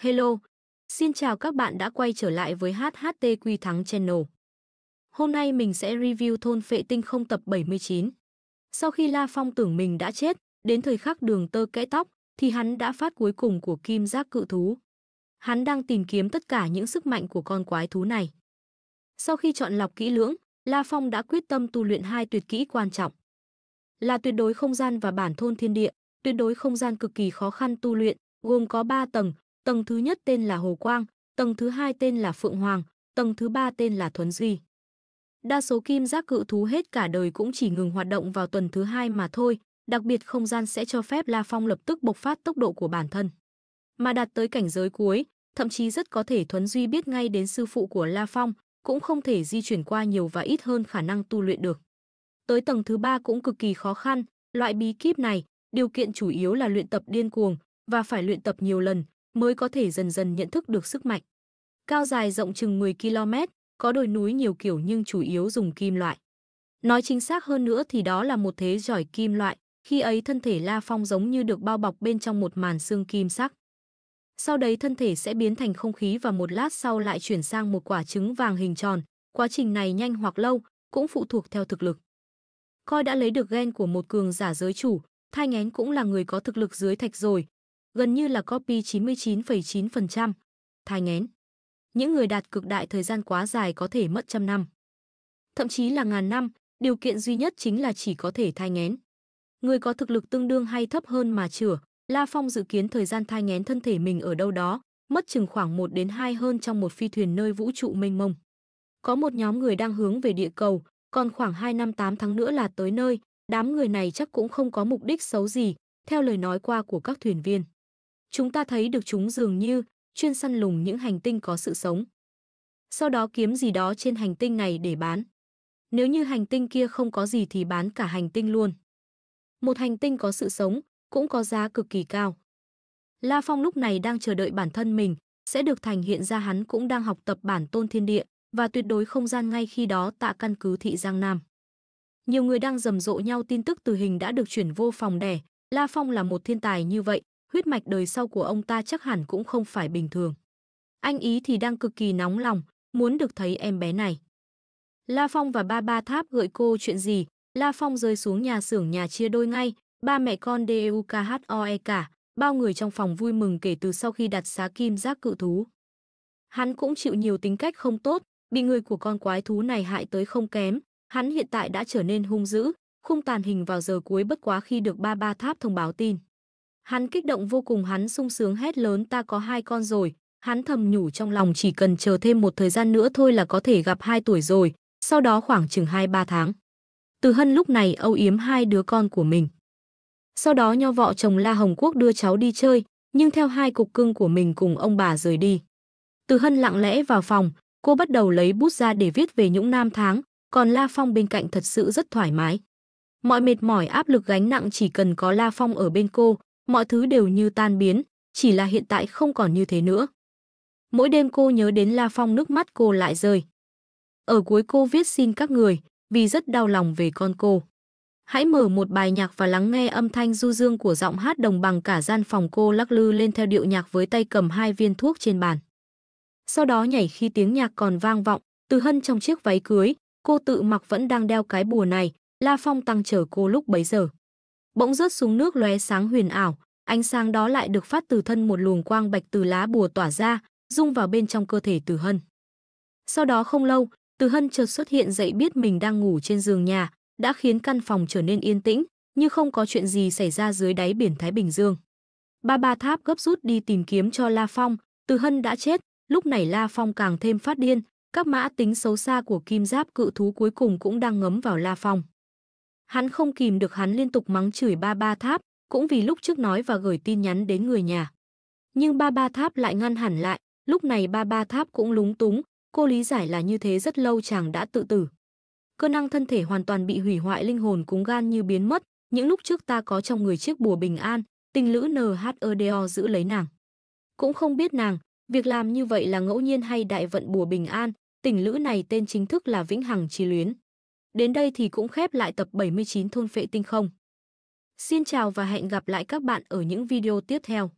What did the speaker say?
Hello, xin chào các bạn đã quay trở lại với HHTQ Thắng Channel. Hôm nay mình sẽ review thôn phệ tinh không tập 79. Sau khi La Phong tưởng mình đã chết, đến thời khắc đường tơ kẽ tóc, thì hắn đã phát cuối cùng của kim giác cự thú. Hắn đang tìm kiếm tất cả những sức mạnh của con quái thú này. Sau khi chọn lọc kỹ lưỡng, La Phong đã quyết tâm tu luyện hai tuyệt kỹ quan trọng. Là tuyệt đối không gian và bản thôn thiên địa, tuyệt đối không gian cực kỳ khó khăn tu luyện, gồm có 3 tầng, Tầng thứ nhất tên là Hồ Quang, tầng thứ hai tên là Phượng Hoàng, tầng thứ ba tên là Thuấn Duy. Đa số kim giác cự thú hết cả đời cũng chỉ ngừng hoạt động vào tuần thứ hai mà thôi, đặc biệt không gian sẽ cho phép La Phong lập tức bộc phát tốc độ của bản thân. Mà đạt tới cảnh giới cuối, thậm chí rất có thể Thuấn Duy biết ngay đến sư phụ của La Phong, cũng không thể di chuyển qua nhiều và ít hơn khả năng tu luyện được. Tới tầng thứ ba cũng cực kỳ khó khăn, loại bí kíp này, điều kiện chủ yếu là luyện tập điên cuồng và phải luyện tập nhiều lần, mới có thể dần dần nhận thức được sức mạnh. Cao dài rộng chừng 10 km, có đồi núi nhiều kiểu nhưng chủ yếu dùng kim loại. Nói chính xác hơn nữa thì đó là một thế giỏi kim loại, khi ấy thân thể La Phong giống như được bao bọc bên trong một màn xương kim sắc. Sau đấy thân thể sẽ biến thành không khí và một lát sau lại chuyển sang một quả trứng vàng hình tròn, quá trình này nhanh hoặc lâu, cũng phụ thuộc theo thực lực. Coi đã lấy được gen của một cường giả giới chủ, thai ngén cũng là người có thực lực dưới thạch rồi, gần như là copy 99,9%. Thai ngén. Những người đạt cực đại thời gian quá dài có thể mất trăm năm, thậm chí là ngàn năm, điều kiện duy nhất chính là chỉ có thể thai ngén. Người có thực lực tương đương hay thấp hơn mà chữa, La Phong dự kiến thời gian thai ngén thân thể mình ở đâu đó, mất chừng khoảng 1 đến 2 hơn trong một phi thuyền nơi vũ trụ mênh mông. Có một nhóm người đang hướng về địa cầu, còn khoảng 2 năm 8 tháng nữa là tới nơi, đám người này chắc cũng không có mục đích xấu gì, theo lời nói qua của các thuyền viên chúng ta thấy được chúng dường như chuyên săn lùng những hành tinh có sự sống. Sau đó kiếm gì đó trên hành tinh này để bán. Nếu như hành tinh kia không có gì thì bán cả hành tinh luôn. Một hành tinh có sự sống cũng có giá cực kỳ cao. La Phong lúc này đang chờ đợi bản thân mình sẽ được thành hiện ra hắn cũng đang học tập bản tôn thiên địa và tuyệt đối không gian ngay khi đó tại căn cứ thị Giang Nam. Nhiều người đang rầm rộ nhau tin tức từ hình đã được chuyển vô phòng đẻ, La Phong là một thiên tài như vậy, huyết mạch đời sau của ông ta chắc hẳn cũng không phải bình thường. Anh ý thì đang cực kỳ nóng lòng, muốn được thấy em bé này. La Phong và ba ba tháp gợi cô chuyện gì, La Phong rơi xuống nhà xưởng nhà chia đôi ngay, ba mẹ con DEUKHOE cả, bao người trong phòng vui mừng kể từ sau khi đặt xá kim giác cự thú. Hắn cũng chịu nhiều tính cách không tốt, bị người của con quái thú này hại tới không kém, hắn hiện tại đã trở nên hung dữ, khung tàn hình vào giờ cuối bất quá khi được ba ba tháp thông báo tin. Hắn kích động vô cùng hắn sung sướng hét lớn ta có hai con rồi. Hắn thầm nhủ trong lòng chỉ cần chờ thêm một thời gian nữa thôi là có thể gặp hai tuổi rồi, sau đó khoảng chừng hai ba tháng. Từ Hân lúc này âu yếm hai đứa con của mình. Sau đó nho vợ chồng La Hồng Quốc đưa cháu đi chơi, nhưng theo hai cục cưng của mình cùng ông bà rời đi. Từ Hân lặng lẽ vào phòng, cô bắt đầu lấy bút ra để viết về những năm tháng, còn La Phong bên cạnh thật sự rất thoải mái. Mọi mệt mỏi áp lực gánh nặng chỉ cần có La Phong ở bên cô, mọi thứ đều như tan biến, chỉ là hiện tại không còn như thế nữa. Mỗi đêm cô nhớ đến La Phong nước mắt cô lại rơi. Ở cuối cô viết xin các người, vì rất đau lòng về con cô. Hãy mở một bài nhạc và lắng nghe âm thanh du dương của giọng hát đồng bằng cả gian phòng cô lắc lư lên theo điệu nhạc với tay cầm hai viên thuốc trên bàn. Sau đó nhảy khi tiếng nhạc còn vang vọng, từ hân trong chiếc váy cưới, cô tự mặc vẫn đang đeo cái bùa này, La Phong tăng chở cô lúc bấy giờ bỗng rớt xuống nước lóe sáng huyền ảo, ánh sáng đó lại được phát từ thân một luồng quang bạch từ lá bùa tỏa ra, dung vào bên trong cơ thể Từ Hân. Sau đó không lâu, Từ Hân chợt xuất hiện dậy biết mình đang ngủ trên giường nhà, đã khiến căn phòng trở nên yên tĩnh, như không có chuyện gì xảy ra dưới đáy biển Thái Bình Dương. Ba ba tháp gấp rút đi tìm kiếm cho La Phong, Từ Hân đã chết, lúc này La Phong càng thêm phát điên, các mã tính xấu xa của kim giáp cự thú cuối cùng cũng đang ngấm vào La Phong. Hắn không kìm được hắn liên tục mắng chửi ba ba tháp, cũng vì lúc trước nói và gửi tin nhắn đến người nhà. Nhưng ba ba tháp lại ngăn hẳn lại, lúc này ba ba tháp cũng lúng túng, cô lý giải là như thế rất lâu chàng đã tự tử. Cơ năng thân thể hoàn toàn bị hủy hoại linh hồn cúng gan như biến mất, những lúc trước ta có trong người chiếc bùa bình an, tình lữ NHEDO giữ lấy nàng. Cũng không biết nàng, việc làm như vậy là ngẫu nhiên hay đại vận bùa bình an, tình lữ này tên chính thức là Vĩnh Hằng Chi Luyến. Đến đây thì cũng khép lại tập 79 thôn phệ tinh không. Xin chào và hẹn gặp lại các bạn ở những video tiếp theo.